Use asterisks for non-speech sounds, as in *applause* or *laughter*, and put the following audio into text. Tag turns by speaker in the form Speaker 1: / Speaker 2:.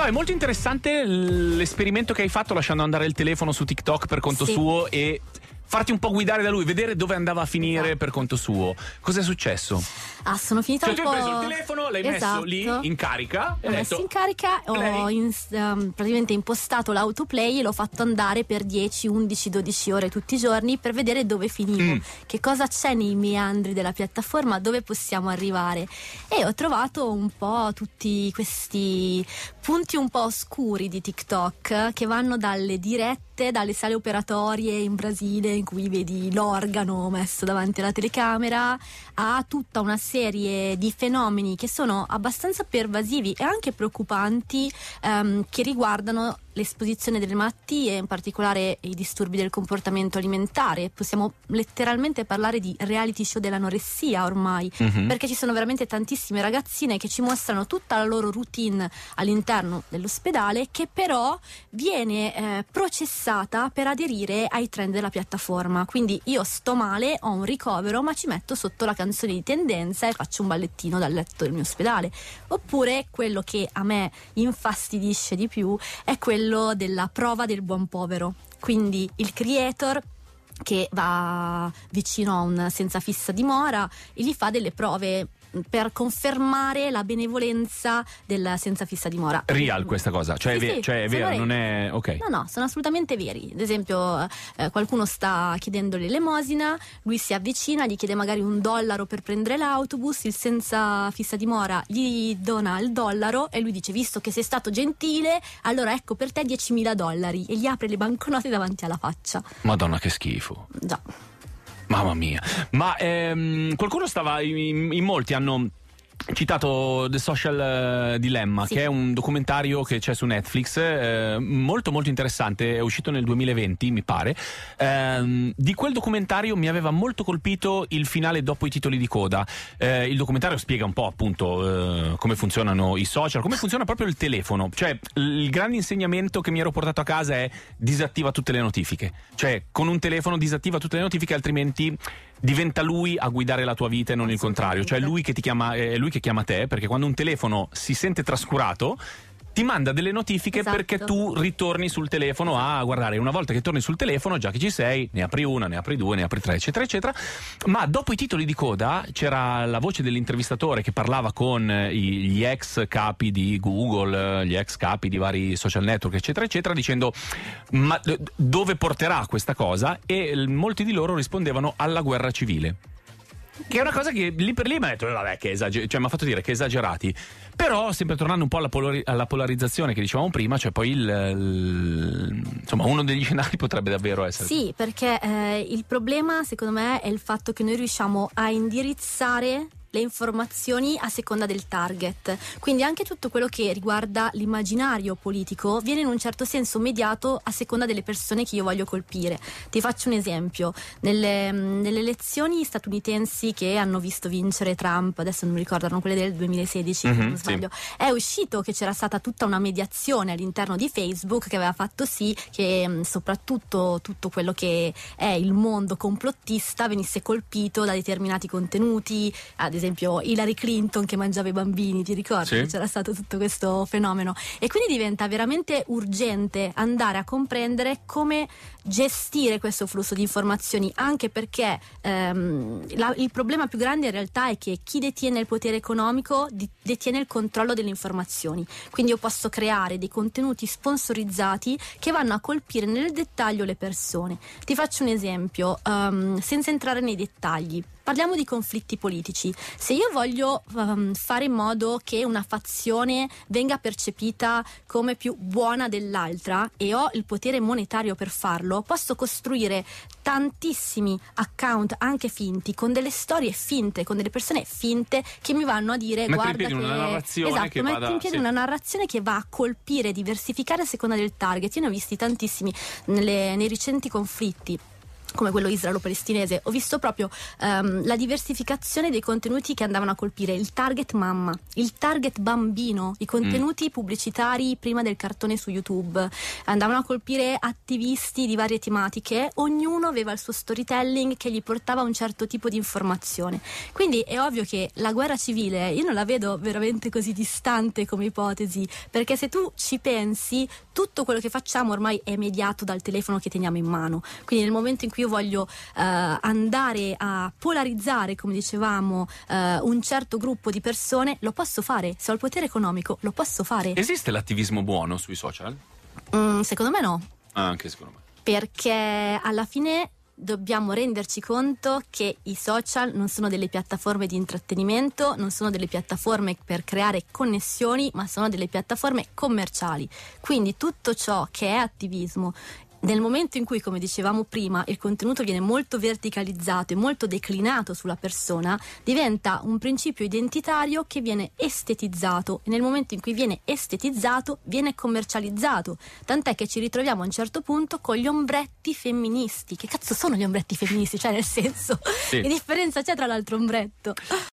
Speaker 1: No, è molto interessante l'esperimento che hai fatto lasciando andare il telefono su TikTok per conto sì. suo e farti un po' guidare da lui, vedere dove andava a finire esatto. per conto suo. Cos'è successo?
Speaker 2: Ah, sono finita cioè, un tu po'. hai preso il telefono, l'hai esatto. messo lì
Speaker 1: in carica. L'ho messo detto, in
Speaker 2: carica, play. ho in, um, ehm, praticamente impostato l'autoplay e l'ho fatto andare per 10, 11, 12 ore tutti i giorni per vedere dove finivo, mm. che cosa c'è nei meandri della piattaforma, dove possiamo arrivare. E ho trovato un po' tutti questi punti un po' oscuri di TikTok che vanno dalle dirette, dalle sale operatorie in Brasile, in cui vedi l'organo messo davanti alla telecamera, a tutta una serie di fenomeni che sono abbastanza pervasivi e anche preoccupanti ehm, che riguardano l'esposizione delle malattie, in particolare i disturbi del comportamento alimentare. Possiamo letteralmente parlare di reality show dell'anoressia ormai, mm-hmm. perché ci sono veramente tantissime ragazzine che ci mostrano tutta la loro routine all'interno dell'ospedale che però viene eh, processata per aderire ai trend della piattaforma. Quindi io sto male, ho un ricovero, ma ci metto sotto la canzone di tendenza e faccio un ballettino dal letto del mio ospedale. Oppure quello che a me infastidisce di più è quello quello della prova del buon povero. Quindi il creator che va vicino a un senza fissa dimora e gli fa delle prove per confermare la benevolenza del senza fissa dimora.
Speaker 1: Real questa cosa, cioè, sì, è, ver- sì, cioè è vero, non è ok.
Speaker 2: No, no, sono assolutamente veri. Ad esempio, eh, qualcuno sta chiedendo l'elemosina, lui si avvicina, gli chiede magari un dollaro per prendere l'autobus, il senza fissa dimora gli dona il dollaro e lui dice "Visto che sei stato gentile, allora ecco per te 10.000 dollari" e gli apre le banconote davanti alla faccia.
Speaker 1: Madonna che schifo. Già. Mamma mia. Ma ehm, qualcuno stava. In, in molti hanno citato The Social eh, Dilemma, sì. che è un documentario che c'è su Netflix, eh, molto molto interessante, è uscito nel 2020 mi pare. Eh, di quel documentario mi aveva molto colpito il finale dopo i titoli di coda. Eh, il documentario spiega un po' appunto eh, come funzionano i social, come funziona proprio il telefono. Cioè il grande insegnamento che mi ero portato a casa è disattiva tutte le notifiche. Cioè con un telefono disattiva tutte le notifiche altrimenti diventa lui a guidare la tua vita e non il contrario, cioè è lui che, ti chiama, è lui che chiama te, perché quando un telefono si sente trascurato ti manda delle notifiche esatto. perché tu ritorni sul telefono a esatto. guardare. Una volta che torni sul telefono, già che ci sei, ne apri una, ne apri due, ne apri tre, eccetera, eccetera. Ma dopo i titoli di coda c'era la voce dell'intervistatore che parlava con eh, gli ex capi di Google, eh, gli ex capi di vari social network, eccetera, eccetera, dicendo ma dove porterà questa cosa? E molti di loro rispondevano alla guerra civile. Che è una cosa che lì per lì mi ha detto, vabbè, che esager- cioè, mi ha fatto dire che esagerati. Però, sempre tornando un po' alla, polari- alla polarizzazione che dicevamo prima, cioè poi il, il, insomma, uno degli *laughs* scenari potrebbe davvero essere. Sì,
Speaker 2: perché eh, il problema, secondo me, è il fatto che noi riusciamo a indirizzare le informazioni a seconda del target. Quindi anche tutto quello che riguarda l'immaginario politico viene in un certo senso mediato a seconda delle persone che io voglio colpire. Ti faccio un esempio. Nelle, mm, nelle elezioni statunitensi che hanno visto vincere Trump, adesso non mi ricordano quelle del 2016, mm-hmm, non mhm, sbaglio, sì. è uscito che c'era stata tutta una mediazione all'interno di Facebook che aveva fatto sì che mm, soprattutto tutto quello che è il mondo complottista venisse colpito da determinati contenuti, ad esempio esempio Hillary Clinton che mangiava i bambini, ti ricordi? Sì. C'era stato tutto questo fenomeno. E quindi diventa veramente urgente andare a comprendere come gestire questo flusso di informazioni, anche perché ehm, la, il problema più grande in realtà è che chi detiene il potere economico di, detiene il controllo delle informazioni. Quindi io posso creare dei contenuti sponsorizzati che vanno a colpire nel dettaglio le persone. Ti faccio un esempio, um, senza entrare nei dettagli parliamo di conflitti politici. Se io voglio um, fare in modo che una fazione venga percepita come più buona dell'altra e ho il potere monetario per farlo, posso costruire tantissimi account anche finti con delle storie finte, con delle persone finte che mi vanno a dire mettere guarda in piedi che... una narrazione esatto, che vada... in piedi sì. una narrazione che va a colpire, diversificare a seconda del target. Io ne ho visti tantissimi nelle, nei recenti conflitti come quello israelo-palestinese, ho visto proprio um, la diversificazione dei contenuti che andavano a colpire il target mamma, il target bambino, i contenuti mm. pubblicitari prima del cartone su YouTube, andavano a colpire attivisti di varie tematiche, ognuno aveva il suo storytelling che gli portava un certo tipo di informazione. Quindi è ovvio che la guerra civile io non la vedo veramente così distante come ipotesi, perché se tu ci pensi, tutto quello che facciamo ormai è mediato dal telefono che teniamo in mano. Quindi nel momento in cui io voglio eh, andare a polarizzare, come dicevamo, eh, un certo gruppo di persone, lo posso fare. Se ho il potere economico, lo posso fare. Esiste
Speaker 1: l'attivismo buono sui social?
Speaker 2: Mm, secondo me no.
Speaker 1: Ah, anche secondo me.
Speaker 2: Perché alla fine dobbiamo renderci conto che i social non sono delle piattaforme di intrattenimento, non sono delle piattaforme per creare connessioni, ma sono delle piattaforme commerciali. Quindi tutto ciò che è attivismo nel momento in cui, come dicevamo prima, il contenuto viene molto verticalizzato e molto declinato sulla persona, diventa un principio identitario che viene estetizzato e nel momento in cui viene estetizzato viene commercializzato, tant'è che ci ritroviamo a un certo punto con gli ombretti femministi. Che cazzo sono gli ombretti femministi? Cioè nel senso, sì. *laughs* che differenza c'è tra l'altro ombretto?